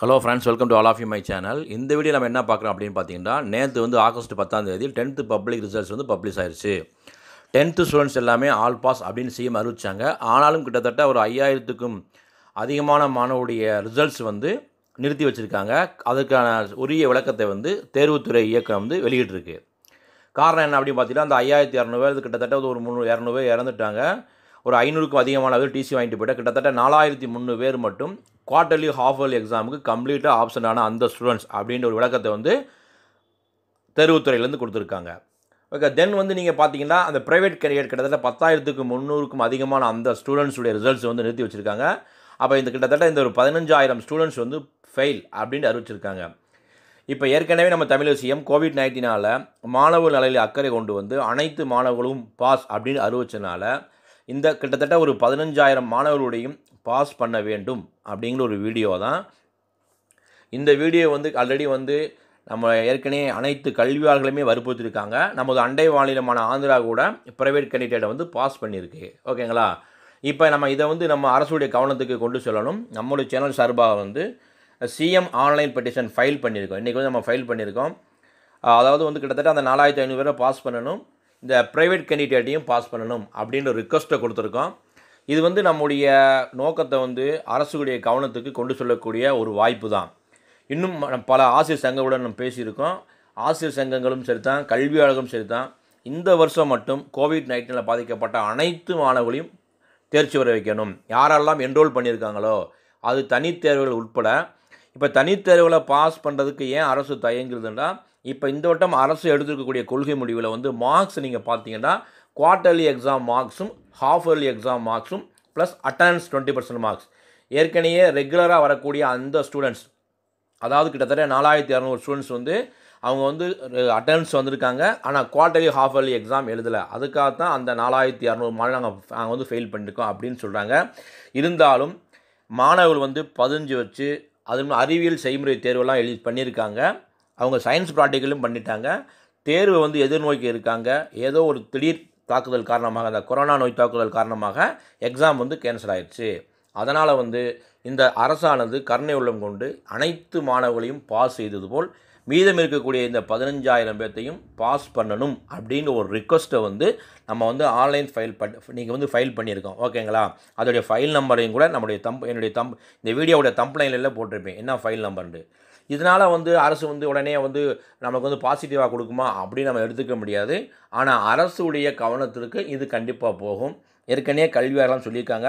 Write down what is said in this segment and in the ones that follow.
hello friends welcome to all of you my channel இந்த video நம்ம என்ன பார்க்குறோம் அப்படின்னு பார்த்தீங்கன்னா நேற்று வந்து ஆகஸ்ட் பத்தாம் தேதி டென்த்து பப்ளிக் ரிசல்ட்ஸ் வந்து பப்ளிஷ் ஆயிடுச்சு டென்த்து ஸ்டூடெண்ட்ஸ் எல்லாமே ஆல் பாஸ் அப்படின்னு சிஎம் அறிவிச்சாங்க ஆனாலும் கிட்டத்தட்ட ஒரு ஐயாயிரத்துக்கும் அதிகமான மாணவருடைய ரிசல்ட்ஸ் வந்து நிறுத்தி வச்சுருக்காங்க அதுக்கான உரிய விளக்கத்தை வந்து தேர்வுத்துறை இயக்கம் வந்து வெளியிட்டிருக்கு காரணம் என்ன அப்படின்னு பார்த்தீங்கன்னா அந்த ஐயாயிரத்தி இரநூறு கிட்டத்தட்ட ஒரு முந்நூறு இரநூறு இறந்துட்டாங்க ஒரு ஐநூறுக்கும் அதிகமான அளவு டிசி வாங்கிட்டு போயிட்டால் கிட்டத்தட்ட நாலாயிரத்தி முந்நூறு பேர் மட்டும் குவார்டர்லி ஹாஃப் இயர்லி எக்ஸாமுக்கு கம்ப்ளீட்டாக ஆப்ஷன் ஆன அந்த ஸ்டூடெண்ட்ஸ் அப்படின்ற ஒரு விளக்கத்தை வந்து தெருவுத்துறையிலேருந்து கொடுத்துருக்காங்க ஓகே தென் வந்து நீங்கள் பார்த்தீங்கன்னா அந்த ப்ரைவேட் கரியர் கிட்டத்தட்ட பத்தாயிரத்துக்கு முந்நூறுக்கும் அதிகமான அந்த ஸ்டூடெண்ட்ஸுடைய ரிசல்ட்ஸ் வந்து நிறுத்தி வச்சுருக்காங்க அப்போ இந்த கிட்டத்தட்ட இந்த ஒரு பதினஞ்சாயிரம் ஸ்டூடெண்ட்ஸ் வந்து ஃபெயில் அப்படின்னு அறிவிச்சிருக்காங்க இப்போ ஏற்கனவே நம்ம தமிழ் விஷயம் கோவிட் நைன்டீனால் மாணவர் நலையில் அக்கறை கொண்டு வந்து அனைத்து மாணவர்களும் பாஸ் அப்படின்னு அறிவிச்சனால இந்த கிட்டத்தட்ட ஒரு பதினஞ்சாயிரம் மாணவர்களுடையும் பாஸ் பண்ண வேண்டும் அப்படிங்கிற ஒரு வீடியோ தான் இந்த வீடியோ வந்து ஆல்ரெடி வந்து நம்ம ஏற்கனவே அனைத்து கல்வியாளர்களுமே வற்புறுத்திருக்காங்க நமது அண்டை மாநிலமான ஆந்திரா கூட ப்ரைவேட் கேண்டிடேட்டை வந்து பாஸ் பண்ணியிருக்கு ஓகேங்களா இப்போ நம்ம இதை வந்து நம்ம அரசுடைய கவனத்துக்கு கொண்டு செல்லணும் நம்மளுடைய சேனல் சார்பாக வந்து சிஎம் ஆன்லைன் பெட்டிஷன் ஃபைல் பண்ணியிருக்கோம் இன்றைக்கி வந்து நம்ம ஃபைல் பண்ணியிருக்கோம் அதாவது வந்து கிட்டத்தட்ட அந்த நாலாயிரத்தி ஐநூறு பேரை பாஸ் பண்ணணும் இந்த ப்ரைவேட் கேண்டிடேட்டையும் பாஸ் பண்ணணும் அப்படின்ற ரிக்வஸ்ட்டை கொடுத்துருக்கோம் இது வந்து நம்முடைய நோக்கத்தை வந்து அரசுடைய கவனத்துக்கு கொண்டு சொல்லக்கூடிய ஒரு வாய்ப்பு தான் இன்னும் பல ஆசிரியர் சங்கங்களுடன் நம்ம பேசியிருக்கோம் ஆசிரியர் சங்கங்களும் சரி தான் கல்வியாளர்களும் சரி தான் இந்த வருஷம் மட்டும் கோவிட் நைன்டீனில் பாதிக்கப்பட்ட அனைத்து மாணவர்களையும் தேர்ச்சி வர வைக்கணும் யாரெல்லாம் என்ரோல் பண்ணியிருக்காங்களோ அது தனித்தேர்வுகள் உட்பட இப்போ தனித்தேர்வில் பாஸ் பண்ணுறதுக்கு ஏன் அரசு தயங்குறதுன்னா இப்போ இந்த வட்டம் அரசு எடுத்துருக்கக்கூடிய கொள்கை முடிவில் வந்து மார்க்ஸ் நீங்கள் பார்த்தீங்கன்னா குவார்ட்டர்லி எக்ஸாம் மார்க்ஸும் ஹாஃப் இயர்லி எக்ஸாம் மார்க்ஸும் plus attendance twenty percent marks ஏற்கனவே ரெகுலராக வரக்கூடிய அந்த ஸ்டூடெண்ட்ஸ் அதாவது கிட்டத்தட்ட நாலாயிரத்தி இரநூறு ஸ்டூடெண்ட்ஸ் வந்து அவங்க வந்து அட்டனன்ஸ் வந்திருக்காங்க ஆனால் குவார்ட்டர்லி ஹாஃப் இயர்லி எக்ஸாம் எழுதலை அதுக்காக தான் அந்த நாலாயிரத்தி இரநூறு மாநில நாங்கள் நாங்கள் வந்து ஃபெயில் பண்ணியிருக்கோம் அப்படின்னு சொல்கிறாங்க இருந்தாலும் மாணவர்கள் வந்து பதிஞ்சு வச்சு அது அறிவியல் செய்முறை தேர்வெல்லாம் எழுதி பண்ணியிருக்காங்க அவங்க சயின்ஸ் ப்ராக்டிக்கலும் பண்ணிட்டாங்க தேர்வை வந்து எதிர்நோக்கி இருக்காங்க ஏதோ ஒரு திடீர் தாக்குதல் காரணமாக அந்த கொரோனா நோய் தாக்குதல் காரணமாக எக்ஸாம் வந்து கேன்சல் ஆயிடுச்சு அதனால் வந்து இந்த அரசானது கருணை உள்ளம் கொண்டு அனைத்து மாணவர்களையும் பாஸ் செய்தது போல் மீதம் இருக்கக்கூடிய இந்த பதினஞ்சாயிரம் பேர்த்தையும் பாஸ் பண்ணணும் அப்படின்னு ஒரு ரிக்வஸ்ட்டை வந்து நம்ம வந்து ஆன்லைன் ஃபைல் பண்ண நீங்கள் வந்து ஃபைல் பண்ணியிருக்கோம் ஓகேங்களா அதோடைய ஃபைல் நம்பரையும் கூட நம்முடைய தம் என்னுடைய தம் இந்த வீடியோவுடைய தம்ப்ளைனில் போட்டிருப்பேன் என்ன ஃபைல் நம்பர்னு இதனால் வந்து அரசு வந்து உடனே வந்து நமக்கு வந்து பாசிட்டிவாக கொடுக்குமா அப்படின்னு நம்ம எடுத்துக்க முடியாது ஆனால் அரசுடைய கவனத்திற்கு இது கண்டிப்பாக போகும் ஏற்கனவே கல்வியாளர்லாம் சொல்லியிருக்காங்க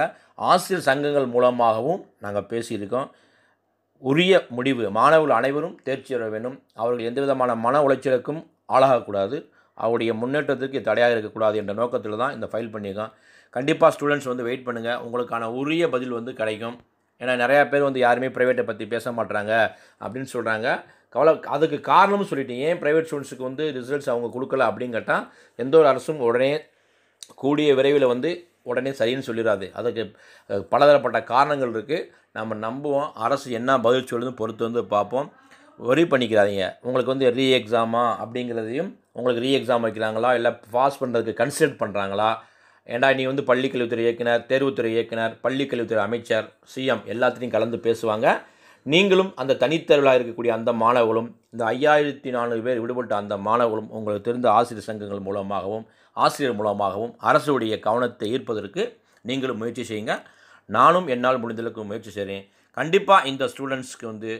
ஆசிரியர் சங்கங்கள் மூலமாகவும் நாங்கள் பேசியிருக்கோம் உரிய முடிவு மாணவர்கள் அனைவரும் தேர்ச்சி பெற வேண்டும் அவர்கள் எந்த விதமான மன உளைச்சலுக்கும் ஆளாகக்கூடாது அவருடைய முன்னேற்றத்துக்கு தடையாக இருக்கக்கூடாது என்ற நோக்கத்தில் தான் இந்த ஃபைல் பண்ணியிருக்கான் கண்டிப்பாக ஸ்டூடெண்ட்ஸ் வந்து வெயிட் பண்ணுங்கள் உங்களுக்கான உரிய பதில் வந்து கிடைக்கும் ஏன்னா நிறையா பேர் வந்து யாருமே ப்ரைவேட்டை பற்றி பேச மாட்டுறாங்க அப்படின்னு சொல்கிறாங்க கவலை அதுக்கு காரணம்னு சொல்லிட்டு ஏன் ப்ரைவேட் ஸ்டூடெண்ட்ஸுக்கு வந்து ரிசல்ட்ஸ் அவங்க கொடுக்கல அப்படின்னு கேட்டால் எந்த ஒரு அரசும் உடனே கூடிய விரைவில் வந்து உடனே சரின்னு சொல்லிடாது அதுக்கு பலதரப்பட்ட காரணங்கள் இருக்குது நம்ம நம்புவோம் அரசு என்ன பதில் சொல்லுதுன்னு பொறுத்து வந்து பார்ப்போம் ஒரி பண்ணிக்கிறாதீங்க உங்களுக்கு வந்து ரீ எக்ஸாமா அப்படிங்கிறதையும் உங்களுக்கு ரீ எக்ஸாம் வைக்கிறாங்களா இல்லை பாஸ் பண்ணுறதுக்கு கன்சிடர் பண்ணுறாங்களா ஏண்டா நீ வந்து பள்ளிக்கல்வித்துறை இயக்குனர் தேர்வுத்துறை இயக்குனர் பள்ளிக்கல்வித்துறை அமைச்சர் சிஎம் எல்லாத்துலேயும் கலந்து பேசுவாங்க நீங்களும் அந்த தனித்தருளாக இருக்கக்கூடிய அந்த மாணவர்களும் இந்த ஐயாயிரத்தி நானூறு பேர் விடுபட்ட அந்த மாணவர்களும் உங்களுக்கு தெரிந்த ஆசிரியர் சங்கங்கள் மூலமாகவும் ஆசிரியர் மூலமாகவும் அரசுடைய கவனத்தை ஈர்ப்பதற்கு நீங்களும் முயற்சி செய்யுங்க நானும் என்னால் முடிந்தளவுக்கு முயற்சி செய்கிறேன் கண்டிப்பாக இந்த ஸ்டூடெண்ட்ஸ்க்கு வந்து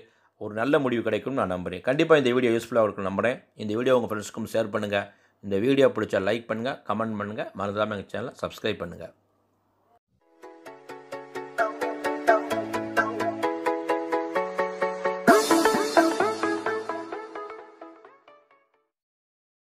ஒரு நல்ல முடிவு கிடைக்கும் நான் நம்புகிறேன் கண்டிப்பாக இந்த வீடியோ யூஸ்ஃபுல்லாக இருக்கும் நம்புகிறேன் இந்த வீடியோ உங்கள் ஃப்ரெண்ட்ஸ்க்கும் ஷேர் பண்ணுங்கள் இந்த வீடியோ பிடிச்சா லைக் பண்ணுங்கள் கமெண்ட் பண்ணுங்கள் மறந்துடாமல் எங்கள் சேனலை சப்ஸ்கிரைப் பண்ணுங்கள்